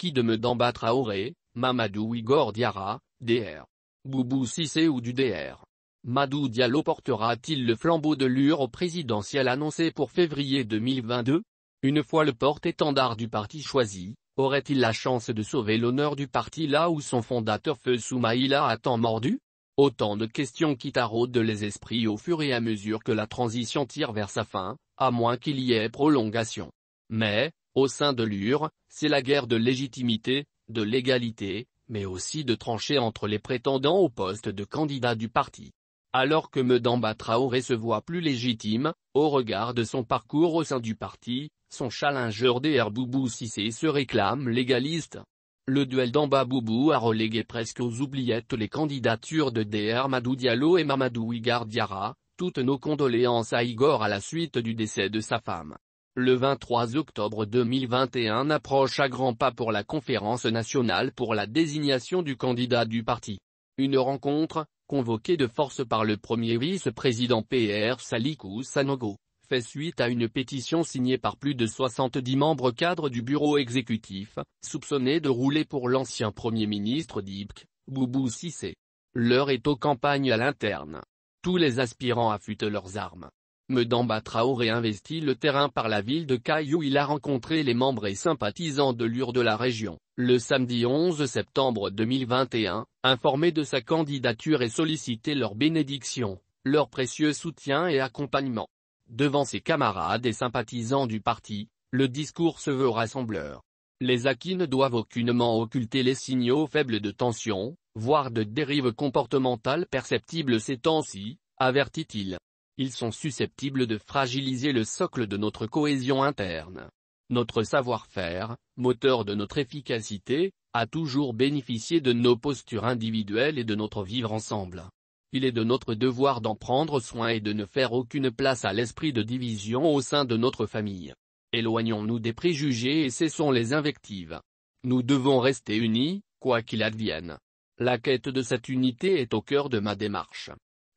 qui de me à Auré, Mamadou Igor Diara, DR. Boubou Sissé ou du DR. Madou Diallo portera-t-il le flambeau de au présidentiel annoncé pour février 2022 Une fois le porte-étendard du parti choisi, aurait-il la chance de sauver l'honneur du parti là où son fondateur Feu Soumaïla a tant mordu Autant de questions qui taraudent les esprits au fur et à mesure que la transition tire vers sa fin, à moins qu'il y ait prolongation. Mais, au sein de l'UR, c'est la guerre de légitimité, de légalité, mais aussi de trancher entre les prétendants au poste de candidat du parti. Alors que Medamba Traoré se voit plus légitime, au regard de son parcours au sein du parti, son challenger DR Boubou Sissé se réclame légaliste. Le duel d'Amba Boubou a relégué presque aux oubliettes les candidatures de DR Madou Diallo et Mamadou Igar Diara, toutes nos condoléances à Igor à la suite du décès de sa femme. Le 23 octobre 2021 approche à grands pas pour la conférence nationale pour la désignation du candidat du parti. Une rencontre, convoquée de force par le premier vice-président PR Salikou Sanogo, fait suite à une pétition signée par plus de 70 membres cadres du bureau exécutif, soupçonnés de rouler pour l'ancien premier ministre d'Ibk, Boubou Sissé. L'heure est aux campagnes à l'interne. Tous les aspirants affûtent leurs armes. Medamba aurait investi le terrain par la ville de Caillou, il a rencontré les membres et sympathisants de l'UR de la région. Le samedi 11 septembre 2021, informé de sa candidature et sollicité leur bénédiction, leur précieux soutien et accompagnement. Devant ses camarades et sympathisants du parti, le discours se veut rassembleur. Les acquis ne doivent aucunement occulter les signaux faibles de tension, voire de dérive comportementale perceptible ces temps-ci, avertit-il ils sont susceptibles de fragiliser le socle de notre cohésion interne. Notre savoir-faire, moteur de notre efficacité, a toujours bénéficié de nos postures individuelles et de notre vivre ensemble. Il est de notre devoir d'en prendre soin et de ne faire aucune place à l'esprit de division au sein de notre famille. Éloignons-nous des préjugés et cessons les invectives. Nous devons rester unis, quoi qu'il advienne. La quête de cette unité est au cœur de ma démarche.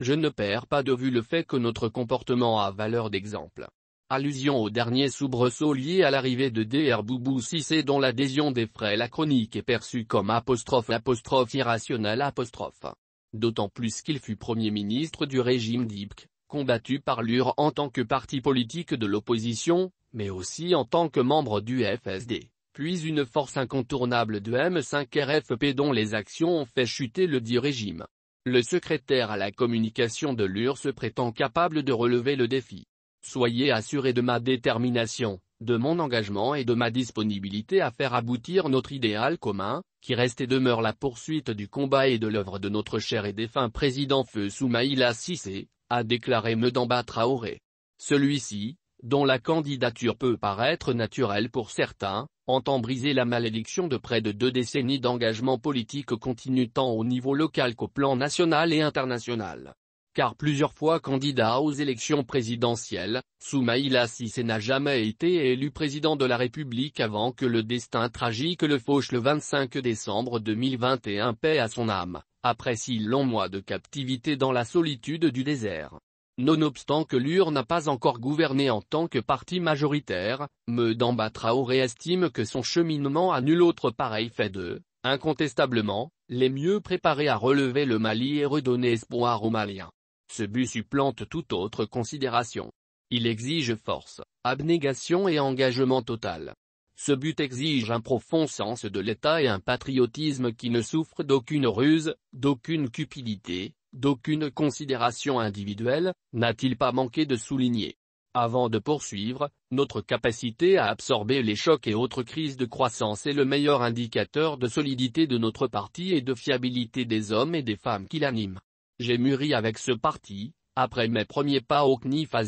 Je ne perds pas de vue le fait que notre comportement a valeur d'exemple. Allusion au dernier soubresaut lié à l'arrivée de Dr Boubou et dont l'adhésion des frais la chronique est perçue comme apostrophe apostrophe irrationnelle apostrophe. D'autant plus qu'il fut premier ministre du régime d'IPC, combattu par l'UR en tant que parti politique de l'opposition, mais aussi en tant que membre du FSD, puis une force incontournable de M5RFP dont les actions ont fait chuter le dit régime. Le secrétaire à la communication de se prétend capable de relever le défi. Soyez assurés de ma détermination, de mon engagement et de ma disponibilité à faire aboutir notre idéal commun, qui reste et demeure la poursuite du combat et de l'œuvre de notre cher et défunt président Feu Soumaïla Sissé, a déclaré me à Traoré. Celui-ci, dont la candidature peut paraître naturelle pour certains, entend briser la malédiction de près de deux décennies d'engagement politique continu tant au niveau local qu'au plan national et international. Car plusieurs fois candidat aux élections présidentielles, Soumaïla Cissé n'a jamais été élu président de la République avant que le destin tragique le fauche le 25 décembre 2021 paix à son âme, après six longs mois de captivité dans la solitude du désert. Nonobstant que l'UR n'a pas encore gouverné en tant que parti majoritaire, Meudamba Traoré estime que son cheminement à nul autre pareil fait de, incontestablement, les mieux préparés à relever le Mali et redonner espoir aux Maliens. Ce but supplante toute autre considération. Il exige force, abnégation et engagement total. Ce but exige un profond sens de l'État et un patriotisme qui ne souffre d'aucune ruse, d'aucune cupidité, d'aucune considération individuelle, n'a-t-il pas manqué de souligner. Avant de poursuivre, notre capacité à absorber les chocs et autres crises de croissance est le meilleur indicateur de solidité de notre parti et de fiabilité des hommes et des femmes qui l'animent. J'ai mûri avec ce parti, après mes premiers pas au CNIF à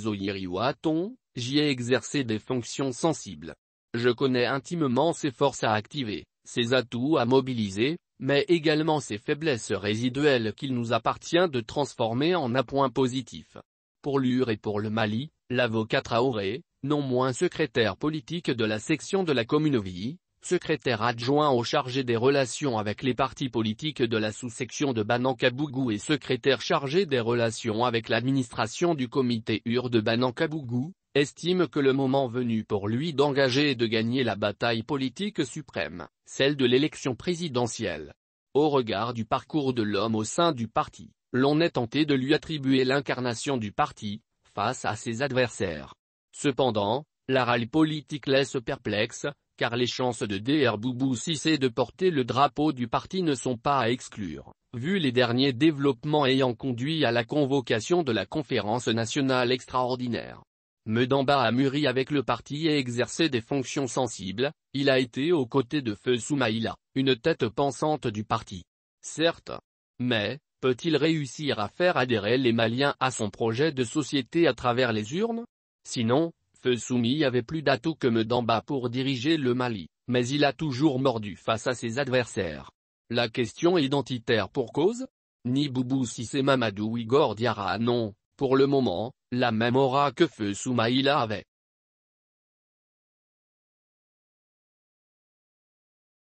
j'y ai exercé des fonctions sensibles. Je connais intimement ses forces à activer, ses atouts à mobiliser, mais également ses faiblesses résiduelles qu'il nous appartient de transformer en appoint positif. Pour l'UR et pour le Mali, l'avocat Traoré, non moins secrétaire politique de la section de la Communovie, secrétaire adjoint au chargé des relations avec les partis politiques de la sous-section de Banankabougou et secrétaire chargé des relations avec l'administration du comité UR de Banankabougou, estime que le moment venu pour lui d'engager et de gagner la bataille politique suprême, celle de l'élection présidentielle. Au regard du parcours de l'homme au sein du parti, l'on est tenté de lui attribuer l'incarnation du parti, face à ses adversaires. Cependant, la râle politique laisse perplexe, car les chances de Dr Boubou Sissé de porter le drapeau du parti ne sont pas à exclure, vu les derniers développements ayant conduit à la convocation de la conférence nationale extraordinaire. Medamba a mûri avec le parti et exercé des fonctions sensibles, il a été aux côtés de Feu Soumaïla, une tête pensante du parti. Certes. Mais, peut-il réussir à faire adhérer les Maliens à son projet de société à travers les urnes Sinon, Feu Soumi avait plus d'atouts que Medamba pour diriger le Mali, mais il a toujours mordu face à ses adversaires. La question identitaire pour cause Ni Boubou c'est Mamadou Igor Diarra non, pour le moment, la même aura que feu Soumaïla avait.